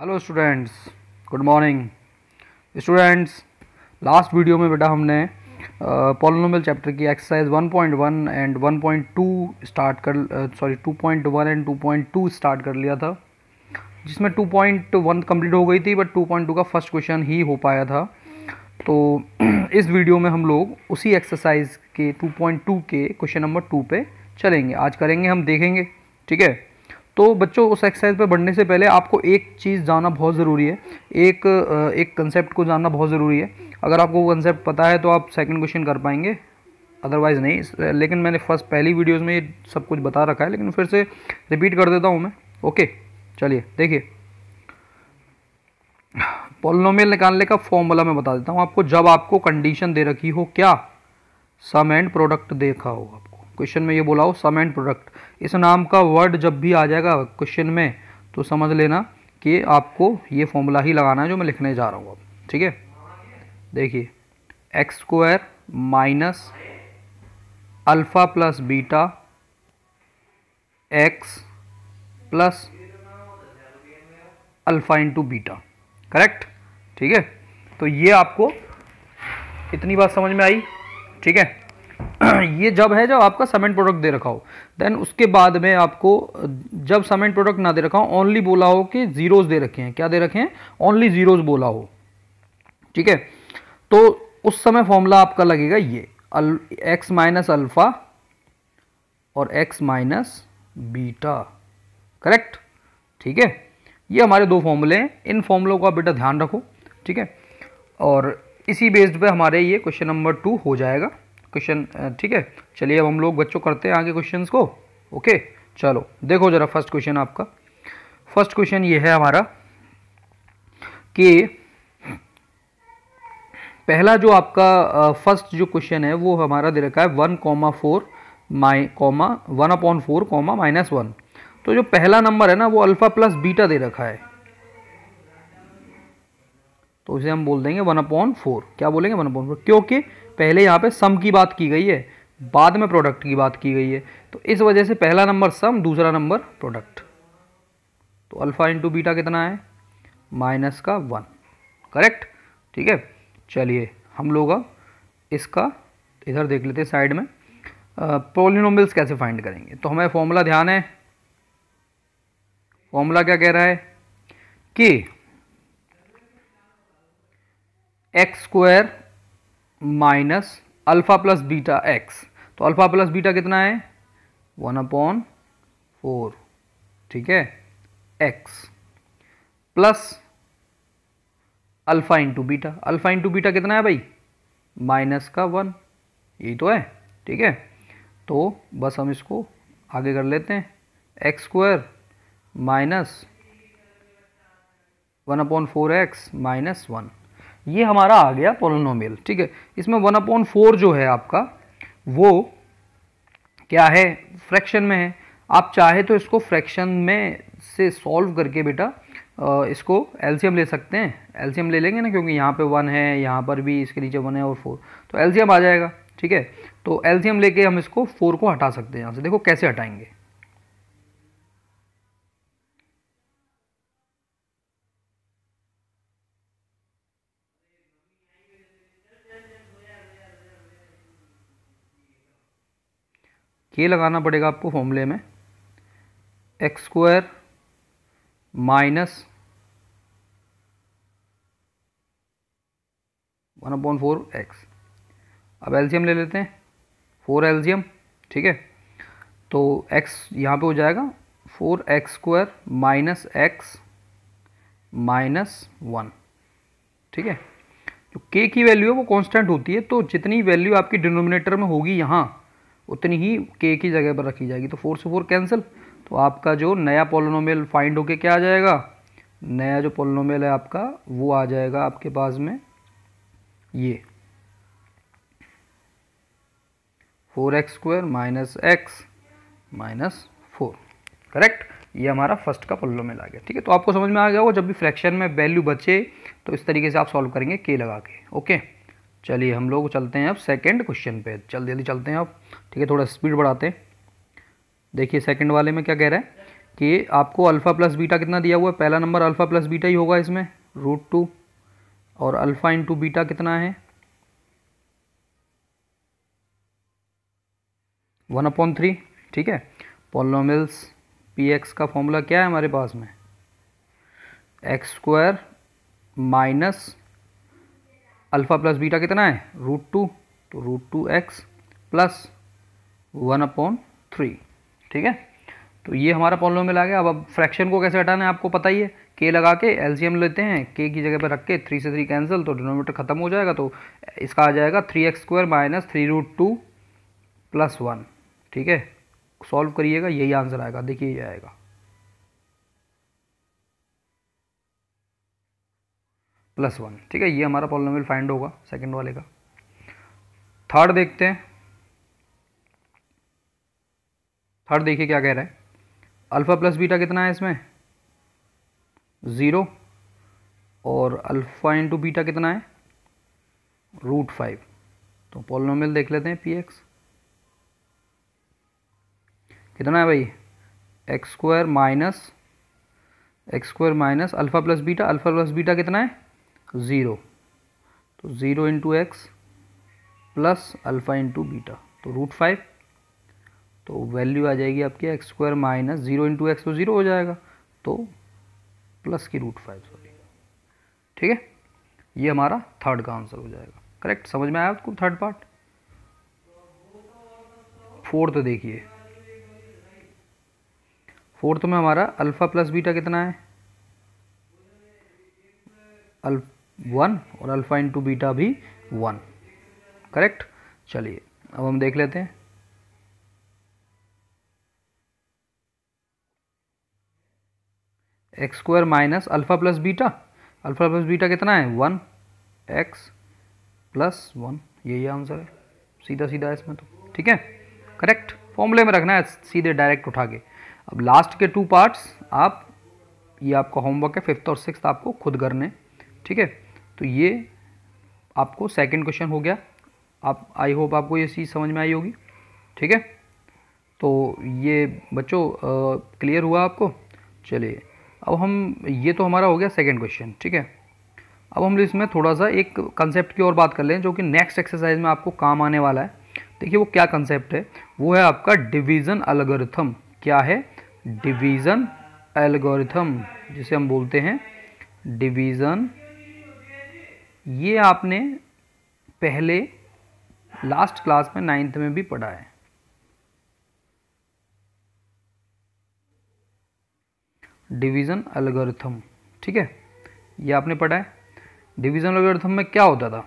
hello students good morning students last video में बेटा हमने पॉलिनोमियल चैप्टर की एक्सरसाइज 1.1 एंड 1.2 स्टार्ट कर सॉरी uh, 2.1 एंड 2.2 स्टार्ट कर लिया था जिसमें 2.1 कंप्लीट हो गई थी बट 2.2 का फर्स्ट क्वेश्चन ही हो पाया था तो इस वीडियो में हम लोग उसी एक्सरसाइज के 2.2 के क्वेश्चन नंबर टू पे चलेंगे आज करेंगे हम देखेंगे ठीक है तो बच्चों उस एक्सरसाइज पर बढ़ने से पहले आपको एक चीज़ जानना बहुत ज़रूरी है एक एक कंसेप्ट को जानना बहुत ज़रूरी है अगर आपको वो कंसेप्ट पता है तो आप सेकंड क्वेश्चन कर पाएंगे अदरवाइज़ नहीं लेकिन मैंने फर्स्ट पहली वीडियोज़ में ये सब कुछ बता रखा है लेकिन फिर से रिपीट कर देता हूँ मैं ओके चलिए देखिए पोलोमेल निकालने का फॉर्मूला मैं बता देता हूँ आपको जब आपको कंडीशन दे रखी हो क्या सम एंड प्रोडक्ट देखा हो आपको क्वेश्चन में ये बोला हो सम एंड प्रोडक्ट इस नाम का वर्ड जब भी आ जाएगा क्वेश्चन में तो समझ लेना कि आपको ये फॉर्मूला ही लगाना है जो मैं लिखने जा रहा हूँ अब ठीक है देखिए X square minus alpha plus beta X plus alpha into beta correct ठीक है तो ये आपको इतनी बात समझ में आई ठीक है ये जब है जब आपका समेंट प्रोडक्ट दे रखा हो देन उसके बाद में आपको जब समेंट प्रोडक्ट ना दे रखा हो ओनली बोला हो कि जीरोज दे रखे हैं क्या दे रखे हैं ओनली जीरोज बोला हो ठीक है तो उस समय फॉर्मूला आपका लगेगा ये अल, एक्स माइनस अल्फ़ा और एक्स माइनस बीटा करेक्ट ठीक है ये हमारे दो फॉर्मूले हैं इन फॉर्मूलों का बेटा ध्यान रखो ठीक है और इसी बेस्ड पे हमारे ये क्वेश्चन नंबर टू हो जाएगा क्वेश्चन ठीक है चलिए अब हम लोग बच्चों करते हैं आगे क्वेश्चन को ओके चलो देखो जरा फर्स्ट क्वेश्चन आपका फर्स्ट क्वेश्चन ये है हमारा कि पहला जो आपका फर्स्ट जो क्वेश्चन है वो हमारा दे रखा है वन कॉमा फोर माइ comma one upon four comma minus one तो जो पहला नंबर है ना वो अल्फा प्लस बीटा दे रखा है तो उसे हम बोल देंगे वन अपॉन फोर क्या बोलेंगे वन अपॉन फोर क्योंकि पहले यहाँ पे सम की बात की गई है बाद में प्रोडक्ट की बात की गई है तो इस वजह से पहला नंबर सम दूसरा नंबर प्रोडक्ट तो अल्फ़ा इंटू बीटा कितना है माइनस का वन करेक्ट ठीक है चलिए हम लोग इसका इधर देख लेते हैं साइड में पोलिनोमिल्स कैसे फाइंड करेंगे तो हमें फॉर्मूला ध्यान है फॉर्मूला क्या कह रहा है कि X square minus alpha plus beta X तो अल्फ़ा प्लस बीटा कितना है वन अपॉन फोर ठीक है X plus alpha into beta alpha into beta कितना है भाई माइनस का वन यही तो है ठीक है तो बस हम इसको आगे कर लेते हैं X square minus one upon four X minus one ये हमारा आ गया पोलोनोमियल ठीक है इसमें वन अपॉन फोर जो है आपका वो क्या है फ्रैक्शन में है आप चाहे तो इसको फ्रैक्शन में से सॉल्व करके बेटा इसको एल्शियम ले सकते हैं एल्शियम ले लेंगे ना क्योंकि यहाँ पे वन है यहाँ पर भी इसके नीचे वन है और फोर तो एल्शियम आ जाएगा ठीक है तो एल्शियम लेके हम इसको फोर को हटा सकते हैं यहाँ से देखो कैसे हटाएंगे के लगाना पड़ेगा आपको फॉर्मूले में X square minus one point four X अब एलसीएम ले लेते हैं फोर एलसीएम ठीक है तो एक्स यहाँ पे हो जाएगा four X square minus X minus one ठीक है जो के की वैल्यू है वो कांस्टेंट होती है तो जितनी वैल्यू आपकी डिनोमिनेटर में होगी यहाँ उतनी ही के की जगह पर रखी जाएगी तो फोर से फोर कैंसिल तो आपका जो नया पोलिनोमेल फाइंड होके क्या आ जाएगा नया जो पोलिनोमेल है आपका वो आ जाएगा आपके पास में ये four X square minus X minus four correct ये हमारा फर्स्ट का पोलोनोमेल आ गया ठीक है तो आपको समझ में आ गया होगा जब भी फ्रैक्शन में वैल्यू बचे तो इस तरीके से आप सॉल्व करेंगे के लगा के ओके चलिए हम लोग चलते हैं अब सेकंड क्वेश्चन पे चल जल्दी चलते हैं अब ठीक है थोड़ा स्पीड बढ़ाते हैं देखिए सेकंड वाले में क्या कह रहा है कि आपको अल्फ़ा प्लस बीटा कितना दिया हुआ है पहला नंबर अल्फ़ा प्लस बीटा ही होगा इसमें रूट टू और अल्फ़ा इंटू बीटा कितना है वन अपॉन थ्री ठीक है पॉलोमिल्स पी एक्स का फॉर्मूला क्या है हमारे पास में X square minus alpha plus beta कितना है रूट टू तो root two X plus one upon three ठीक है तो ये हमारा में मिला गया अब अब फ्रैक्शन को कैसे हटाना है आपको पता ही है के लगा के एलसीएम लेते हैं के की जगह पर रख के थ्री से थ्री कैंसिल तो डिनोमीटर खत्म हो जाएगा तो इसका आ जाएगा three X square minus three root two plus one ठीक है सॉल्व करिएगा यही आंसर आएगा देखिए ये आएगा प्लस वन ठीक है ये हमारा पॉलिनोमियल फाइंड होगा सेकंड वाले का थर्ड देखते हैं थर्ड देखिए क्या कह रहा है अल्फ़ा प्लस बीटा कितना है इसमें ज़ीरो और अल्फ़ा इंटू बीटा कितना है रूट फाइव तो पॉलिनोमियल देख लेते हैं पी एक्स कितना है भाई X square minus X square minus alpha plus beta alpha plus beta कितना है ज़ीरो तो zero into X plus alpha into beta तो रूट फाइव तो वैल्यू आ जाएगी आपकी X square minus zero into X तो ज़ीरो हो जाएगा तो प्लस की रूट फाइव सॉरी ठीक है ये हमारा थर्ड का आंसर हो जाएगा करेक्ट समझ में आया आपको थर्ड पार्ट फोर्थ देखिए फोर्थ में हमारा अल्फ़ा प्लस बीटा कितना है अल्फ वन और अल्फ़ा इंटू बीटा भी वन करेक्ट चलिए अब हम देख लेते हैं X square minus alpha plus beta alpha plus beta कितना है वन एक्स प्लस वन यही आंसर है सीधा सीधा इसमें तो ठीक है करेक्ट फॉर्मूले में रखना है सीधे डायरेक्ट उठा के अब लास्ट के टू पार्ट्स आप ये आपका होमवर्क है फिफ्थ और सिक्स आपको खुद करने ठीक है तो ये आपको सेकंड क्वेश्चन हो गया आप आई होप आपको ये चीज़ समझ में आई होगी ठीक है तो ये बच्चों क्लियर हुआ आपको चलिए अब हम ये तो हमारा हो गया सेकंड क्वेश्चन ठीक है अब हम इसमें थोड़ा सा एक कंसेप्ट की और बात कर लें जो कि नेक्स्ट एक्सरसाइज में आपको काम आने वाला है देखिए वो क्या कंसेप्ट है वो है आपका डिवीज़न अलगोरिथम क्या है डिवीज़न एल्गोरिथम जिसे हम बोलते हैं डिवीज़न ये आपने पहले लास्ट क्लास में नाइन्थ में भी पढ़ा है डिवीज़न अलगर्थम ठीक है ये आपने पढ़ा है डिवीज़न अलगर्थम में क्या होता था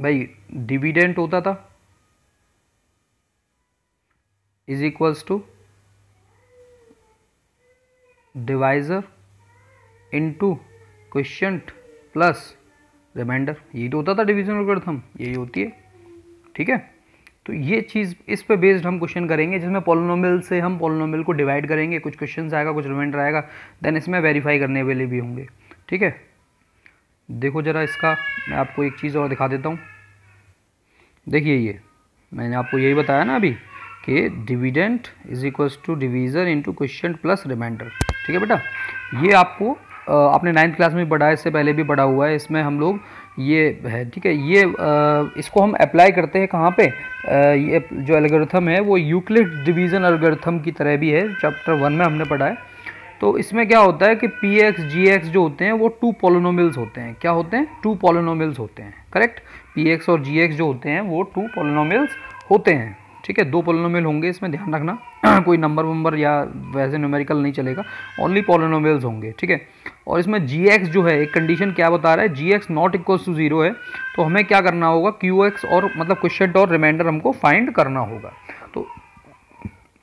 भाई डिविडेंट होता था is equals to divisor into question plus remainder यही तो होता था डिविजन और हम यही होती है ठीक है तो ये चीज़ इस पे बेस्ड हम क्वेश्चन करेंगे जिसमें पोलोनोमिल से हम पोलोनोमिल को डिवाइड करेंगे कुछ क्वेश्चन आएगा कुछ रिमाइंडर आएगा देन इसमें वेरीफाई करने वाले भी होंगे ठीक है देखो ज़रा इसका मैं आपको एक चीज़ और दिखा देता हूँ देखिए ये मैंने आपको यही बताया ना अभी कि dividend is equals to division into question plus remainder ठीक है बेटा ये आपको आपने नाइन्थ क्लास में पढ़ा है इससे पहले भी पढ़ा हुआ है इसमें हम लोग ये है ठीक है ये इसको हम अप्लाई करते हैं कहाँ पे ये जो एल्गोरिथम है वो यूक्लिड डिवीज़न एल्गोरिथम की तरह भी है चैप्टर वन में हमने पढ़ा है तो इसमें क्या होता है कि पी एक्स जी एक्स जो होते हैं वो टू पोलिनोमिल्स होते हैं क्या होते हैं टू पोलिनोमिल्स होते हैं करेक्ट पी एक्स और जी एक्स जो होते हैं वो टू पोलिनोमिल्स होते हैं ठीक है दो पोलिनोमिल होंगे इसमें ध्यान रखना कोई नंबर वंबर या वैसे न्यूमेरिकल नहीं चलेगा ओनली पोलिनोमिल्स होंगे ठीक है और इसमें जी एक्स जो है एक कंडीशन क्या बता रहा है g x not equal to zero है तो हमें क्या करना होगा क्यू एक्स और मतलब क्वेश्चन और रिमाइंडर हमको फाइंड करना होगा तो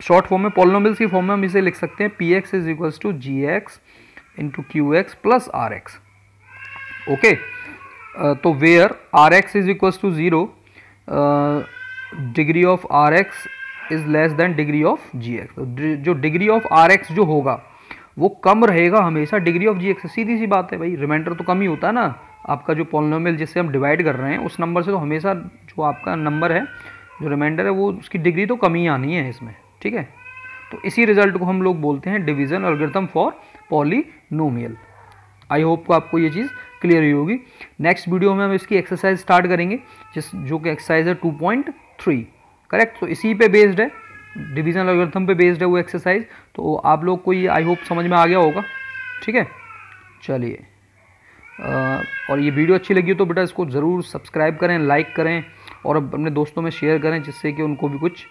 शॉर्ट फॉर्म में पॉलिनोमिल्स की फॉर्म में हम इसे लिख सकते हैं p x is equals to g x into q x plus r x okay तो where r x is equals to zero degree of r x is less than degree of g x जो degree of r x जो होगा वो कम रहेगा हमेशा degree of g x सीधी सी बात है भाई रिमाइंडर तो कम ही होता है ना आपका जो पॉलिनोमियल जिससे हम डिवाइड कर रहे हैं उस नंबर से तो हमेशा जो आपका नंबर है जो रिमाइंडर है वो उसकी डिग्री तो कम ही आनी है इसमें ठीक है तो इसी रिजल्ट को हम लोग बोलते हैं और algorithm for polynomial I hope को आपको ये चीज़ क्लियर ही होगी नेक्स्ट वीडियो में हम इसकी एक्सरसाइज स्टार्ट करेंगे जिस जो कि एक्सरसाइज है थ्री करेक्ट तो इसी पे बेस्ड है डिविजन एल्गोरिथम पे बेस्ड है वो एक्सरसाइज तो आप लोग को ये आई होप समझ में आ गया होगा ठीक है चलिए और ये वीडियो अच्छी लगी हो तो बेटा इसको ज़रूर सब्सक्राइब करें लाइक करें और अपने दोस्तों में शेयर करें जिससे कि उनको भी कुछ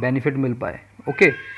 बेनिफिट मिल पाए ओके